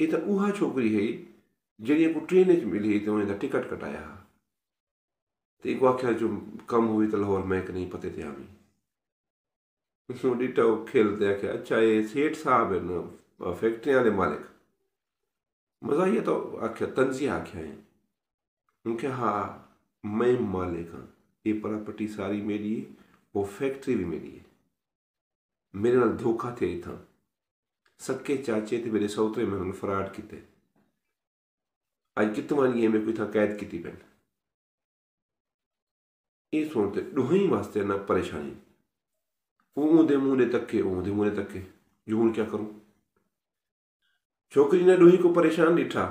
ये तो उहा छोकिरी हुई जॾहिं पोइ ट्रेन च मिली तो हुन टिकट कटाया हुआ त हिकु आखिया जो कम हुई तो लाहौर में कॾहिं पते ते आमी मूं ॾिठो खेल ते आखिया अच्छा ये सेठ साहब है ना फैक्ट्रिया के मालिक मजा ये तो आख्या तंज़िया आख्या है उनके हा मैं मालिक हाँ ये प्रॉपर्टी सारी मेरी है वो फैक्ट्री भी मेरी है मेरे नाल धोखा थे इतना सके चाचे तो मेरे सौतरे में उन्होंने फरार किए अज कितवा नहीं है मेरे को कैद की पैन ये सुनते दोहे वास्ते इन्ना परेशानी ऊँदे मूहने धक्के ऊँदे मूहने धक्के जो हूँ क्या करूँ छोकरी ने दोही को परेशान डिठा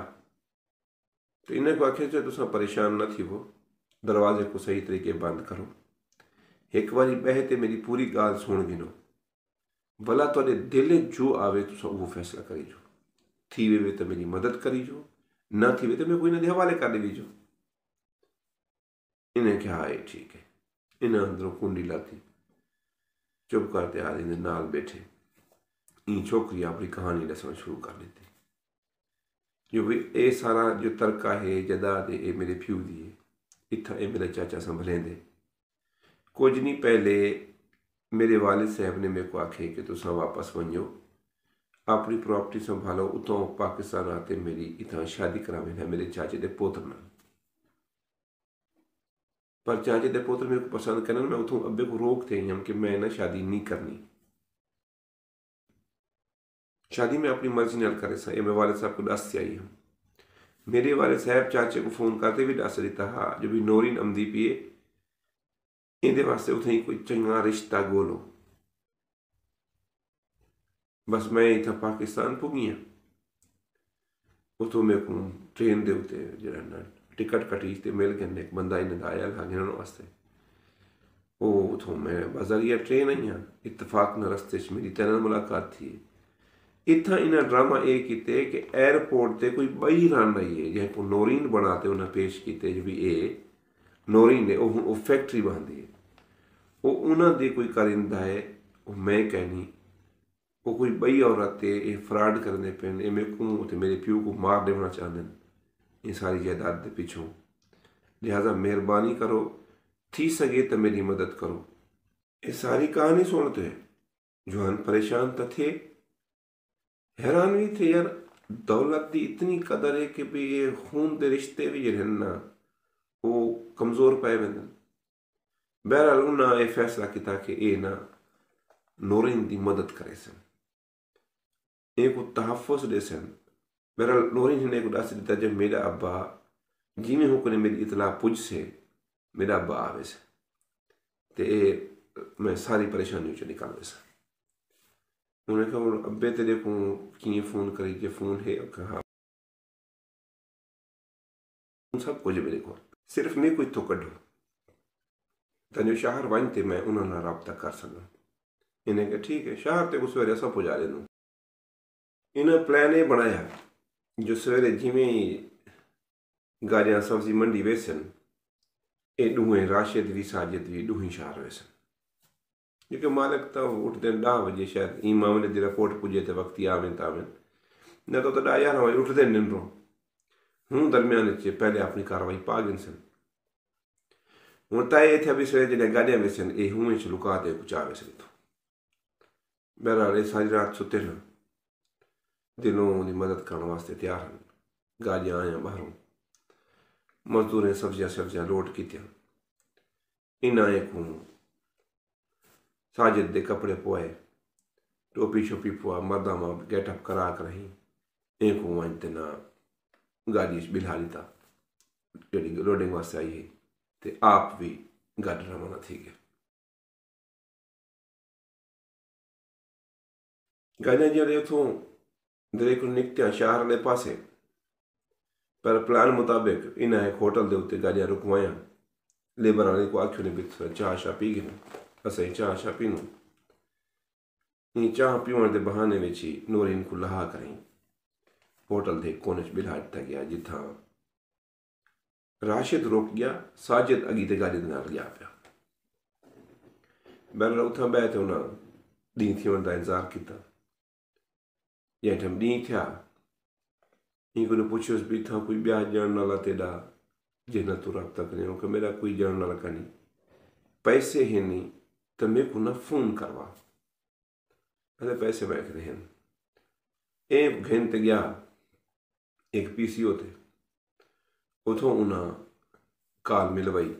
तो इन्हें को आखिर जो तुम परेशान न थी वो दरवाजे को सही तरीके बंद करो एक बारी बहते मेरी पूरी गाल सुन गिनो भला तो दिल जो आए तो वो फैसला करीजो थी वे तो मेरी मदद करीजो ना थी वे तो मैं कोई इन्हें हवाले कर दीजो इन्हें क्या है ठीक है इन्हें अंदरों कुंडी लाती चुप करते आ रही नाल बैठे ई छोकरी अपनी कहानी दसना शुरू कर दी जो भी ये सारा जो तरका है जदा दे मेरे प्यू दी इत मेरा चाचा संभलेंदे कुछ नहीं पहले मेरे वालिद साहब ने मेरे को आखे कि तुस वापस वञो ਆਪਣੀ अपनी प्रॉपर्टी संभालो ਪਾਕਿਸਤਾਨ आते ਮੇਰੀ ਇਥਾਂ ਸ਼ਾਦੀ ਕਰਾਵੇਂ ਹੈ ਮੇਰੇ ਚਾਚੇ ਦੇ ਪੁੱਤਰ ਨਾਲ पर चाचे के पोत्र मेरे को पसंद करना मैं उतों अबे को रोक थे हम कि मैं ना शादी नहीं करनी शादी मैं अपनी मर्जी नाल करे सा मैं वाले साहब को दस से आई हूँ मेरे वाले साहब चाचे को फ़ोन करते भी दस दिता हा जो भी नोरिन अमदी इंदे वास्ते उत्थें कोई चंगा रिश्ता गोलो बस मैं इत्थै पाकिस्तान पुगी हाँ उतो मेरे को ट्रेन के उत्ते जेह्ड़ा ना टिकट कट्टी ते मेरे कन्नै इक बंदा इ'नें दा आया हा गिरन वास्तै ओह् उत्थूं में बजरिया ट्रेन हाँ इतफाक न रस्ते मेरी तेरे मुलाकात थी इतना इन्हें ड्रामा ये कि एयरपोर्ट से कोई बही रन आई है को नोरीन बनाते उन्हें पेश किए भी ये नौरी ने वह फैक्ट्री बनती है वह उन्होंने कोई करिंदा है वह मैं कहनी वो कोई बई औरत फ्राड करने पे ये मेरे को मेरे प्यो को मार देना चाहते हैं ये सारी जायदाद के पिछों लिहाजा मेहरबानी करो थी सके तो मेरी मदद करो ये सारी कहानी सुनते हैं जवान परेशान तो थे हैरान भी थे यार दौलत की इतनी कदर है कि भाई ये खून के रिश्ते भी जो ना वो कमज़ोर पए वेंदनि बहरहाल उन इहे फ़ैसिला किता की इहे न नोरीन जी मदद करे सनि इहे को तहफ़ुज़ ॾेसनि बहरहाल नोरिन हिन को ॾास ॾिता जब मेरा अब्बा जीअं हुकुन मेरी इतला पुॼसे मेरा अब्बा आवेसि ते मैं सारी परेशानियूं चो निकालवेसि उनखे अब्बे ते ॾेखूं कीअं फ़ोन करी जे फ़ोन हे हा सभु कुझु बि ॾेखो सिर्फ में कोई तो कड्ढो तंहिंजो शहर वञ ते मैं उन सां कर सघां हिन खे ठीक है शहर ते को सवेरे असां पुॼाए ॾिनो इन प्लान ये बनाया जो सवेरे जिवें ही गाॾियां सब्ज़ी मंडी वेसन ऐं ॾूहें राशिद साजिद जेतिरी ॾूहीं शहर वेसनि जो मालिक त उठंदा आहिनि ॾह वजे ई मामले ते रिपोर्ट पुॼे त वक़्ती आमें आवेन न त तो त ॾह यारहं वजे उठंदा आहिनि निंड्रो दरमियान अचे पहले अपनी कार्रवाई पा गए सन हूँ तय इतने भी सवेरे जैसे गालियां सन ये हुए लुका दे कुचा वे सन तो। बहरहाल ये सारी रात सुते हैं दिलों मदद करने वास्ते तैयार हैं गालियां आया बहरों मजदूरें सब्जियां सब्जियां लोड कितिया इन्होंने को साजिद के कपड़े पोए टोपी शोपी पोआ मरदा मां गेटअप करा कर रही एक वाइन ना गाडी बिल्हारी था जी रोडें पास्सै आई ही तो आप भी गार्डन रमाना थी गे गाड़िया जी उत्थूं दरेई कोल निकतेआ शैह्र आह्ले पासे पर प्लान मुताबिक इन्हें एक होटल के उत्ते गाड़िया रुकवाया लेबर आने को आखियो ने बी चाह शाह पी गए असें चाह शाह पीनू चाह पीवन के बहाने में ही नूरीन को लहा कराई होटल के कोने portalde गया जिथा राशिद रुक गया साजिद अगीते गाड़ी दे गया पिया बैल उत बह तो हुन दी थी वञण जा इंतज़ारु किता जंहिं टाइम ॾींहुं थिया हीअं कोन पुछियोसि कोई ब्याह ॼाण वाला तेरा जिन्हें तू न तक नहीं मेरा कोई ॼाण नाला कान्हे पैसे है नहीं तो मेरे को ना फोन करवा पैसे बैठ रहे हैं ए घंटे गया ਇੱਕ ਪੀਸੀਓ ਤੇ ਉਥੋਂ ਉਹਨਾਂ ਕਾਲ ਮਿਲਵਾਈ